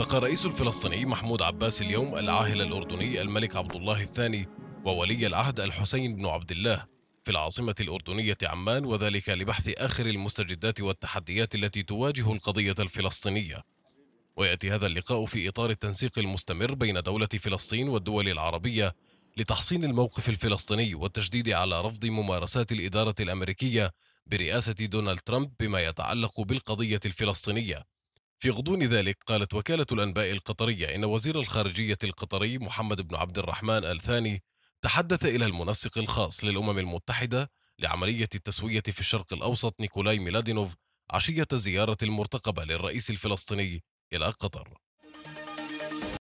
التقى الرئيس الفلسطيني محمود عباس اليوم العاهل الأردني الملك عبد الله الثاني وولي العهد الحسين بن عبد الله في العاصمة الأردنية عمان وذلك لبحث آخر المستجدات والتحديات التي تواجه القضية الفلسطينية ويأتي هذا اللقاء في إطار التنسيق المستمر بين دولة فلسطين والدول العربية لتحصين الموقف الفلسطيني والتشديد على رفض ممارسات الإدارة الأمريكية برئاسة دونالد ترامب بما يتعلق بالقضية الفلسطينية في غضون ذلك قالت وكالة الأنباء القطرية إن وزير الخارجية القطري محمد بن عبد الرحمن آل ثاني تحدث إلى المنسق الخاص للأمم المتحدة لعملية التسوية في الشرق الأوسط نيكولاي ميلادينوف عشية زيارة المرتقبة للرئيس الفلسطيني إلى قطر